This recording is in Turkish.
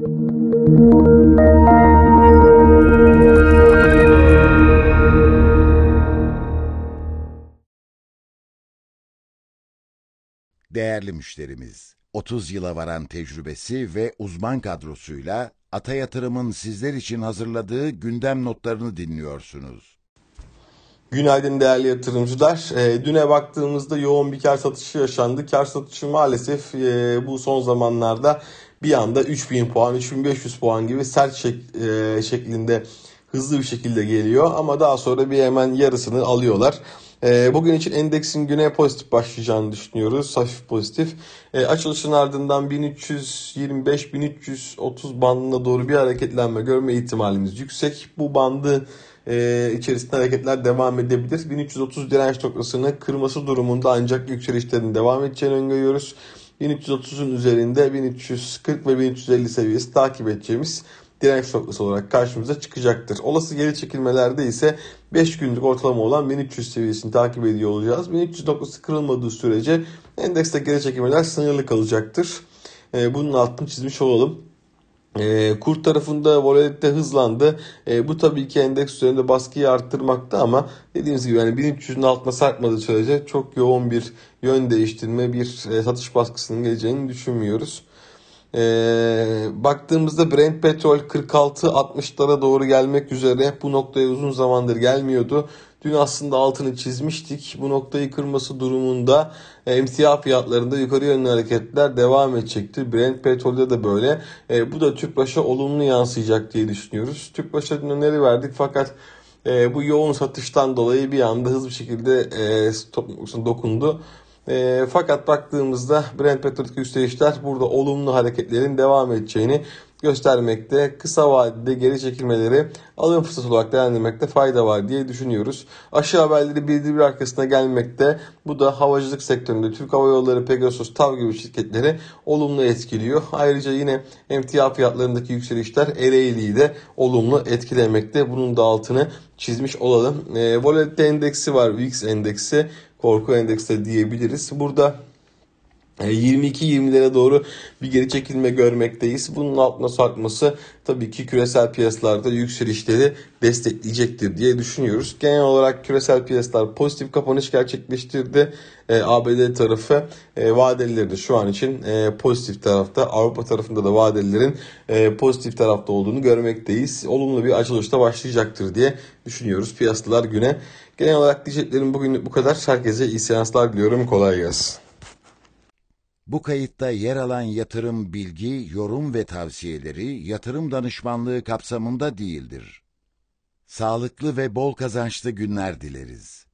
Değerli müşterimiz, 30 yıla varan tecrübesi ve uzman kadrosuyla Ata Yatırım'ın sizler için hazırladığı gündem notlarını dinliyorsunuz. Günaydın değerli yatırımcılar. E, düne baktığımızda yoğun bir kar satışı yaşandı. Kar satışı maalesef e, bu son zamanlarda bir anda 3000 puan, 3500 puan gibi sert şek e, şeklinde hızlı bir şekilde geliyor ama daha sonra bir hemen yarısını alıyorlar. E, bugün için endeksin güne pozitif başlayacağını düşünüyoruz. Hafif pozitif. E, açılışın ardından 1325-1330 bandına doğru bir hareketlenme görme ihtimalimiz yüksek. Bu bandı e, içerisinde hareketler devam edebilir. 1330 direnç noktasını kırması durumunda ancak yükselişlerin devam edeceğini öngörüyoruz. 1330'un üzerinde 1340 ve 1350 seviyesi takip edeceğimiz direnç noktası olarak karşımıza çıkacaktır. Olası geri çekilmelerde ise 5 günlük ortalama olan 1300 seviyesini takip ediyor olacağız. 1300 noktası kırılmadığı sürece endekste geri çekilmeler sınırlı kalacaktır. Ee, bunun altını çizmiş olalım. E, ee, kur tarafında volatilite hızlandı. E, bu tabii ki endeks üzerinde baskıyı arttırmakta ama dediğimiz gibi yani 1300'ün altına sarkmadığı sürece çok yoğun bir yön değiştirme, bir e, satış baskısının geleceğini düşünmüyoruz. E, baktığımızda Brent petrol 46-60'lara doğru gelmek üzere bu noktaya uzun zamandır gelmiyordu. Dün aslında altını çizmiştik. Bu noktayı kırması durumunda e, emtia fiyatlarında yukarı yönlü hareketler devam edecektir. Brent petrolde de böyle. E, bu da Tüpraş'a olumlu yansıyacak diye düşünüyoruz. Tüpraş'a dün öneri verdik fakat e, bu yoğun satıştan dolayı bir anda hızlı bir şekilde stop dokundu. E, fakat baktığımızda Brent petrolik yükselişler burada olumlu hareketlerin devam edeceğini göstermekte, kısa vadede geri çekilmeleri alım fırsatı olarak değerlendirmekte fayda var diye düşünüyoruz. Aşı haberleri bir bir arkasına gelmekte. Bu da havacılık sektöründe Türk Hava Yolları, Pegasus, TAV gibi şirketleri olumlu etkiliyor. Ayrıca yine emtia fiyatlarındaki yükselişler Ereğli'yi de olumlu etkilemekte. Bunun da altını çizmiş olalım. E, Volatilite endeksi var, VIX endeksi korku endeksi diyebiliriz. Burada 22-20'lere doğru bir geri çekilme görmekteyiz. Bunun altına sarkması tabii ki küresel piyasalarda yükselişleri destekleyecektir diye düşünüyoruz. Genel olarak küresel piyasalar pozitif kapanış gerçekleştirdi. E, ABD tarafı e, vadelileri de şu an için e, pozitif tarafta. Avrupa tarafında da vadelilerin e, pozitif tarafta olduğunu görmekteyiz. Olumlu bir açılışta başlayacaktır diye düşünüyoruz piyasalar güne. Genel olarak diyeceklerim bugünlük bu kadar. Herkese iyi seanslar diliyorum. Kolay gelsin. Bu kayıtta yer alan yatırım bilgi, yorum ve tavsiyeleri yatırım danışmanlığı kapsamında değildir. Sağlıklı ve bol kazançlı günler dileriz.